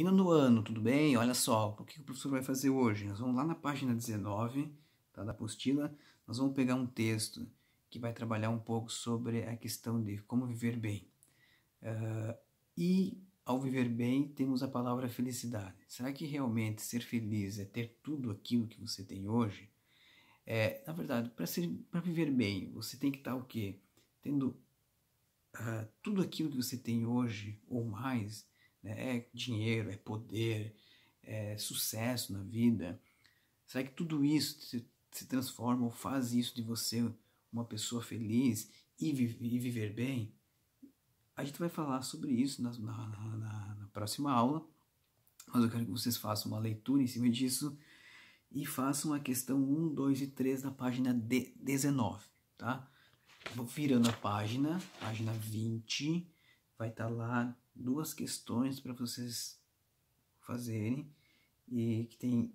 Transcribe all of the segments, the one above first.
Indo no ano, tudo bem? Olha só, o que o professor vai fazer hoje? Nós vamos lá na página 19 tá, da apostila, nós vamos pegar um texto que vai trabalhar um pouco sobre a questão de como viver bem. Uh, e ao viver bem, temos a palavra felicidade. Será que realmente ser feliz é ter tudo aquilo que você tem hoje? É, na verdade, para viver bem, você tem que estar tá, o quê? Tendo uh, tudo aquilo que você tem hoje ou mais né? é dinheiro, é poder, é sucesso na vida? Será que tudo isso se, se transforma ou faz isso de você uma pessoa feliz e, e viver bem? A gente vai falar sobre isso na, na, na, na próxima aula, mas eu quero que vocês façam uma leitura em cima disso e façam a questão 1, 2 e 3 na página de 19, tá? virando a página, página 20, vai estar tá lá duas questões para vocês fazerem e que tem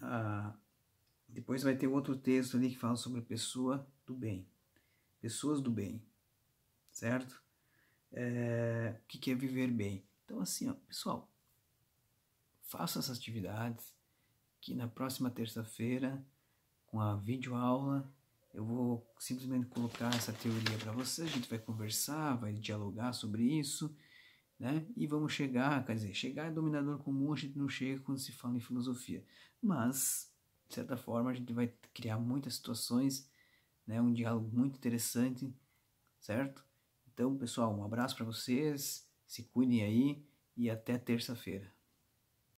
a depois vai ter outro texto ali que fala sobre pessoa do bem, pessoas do bem, certo? É, o que é viver bem? Então assim, ó, pessoal, faça essas atividades que na próxima terça-feira com a videoaula eu vou simplesmente colocar essa teoria para vocês, a gente vai conversar, vai dialogar sobre isso. Né? E vamos chegar, quer dizer, chegar é dominador comum a gente não chega quando se fala em filosofia. Mas, de certa forma, a gente vai criar muitas situações, né? um diálogo muito interessante, certo? Então, pessoal, um abraço para vocês, se cuidem aí e até terça-feira.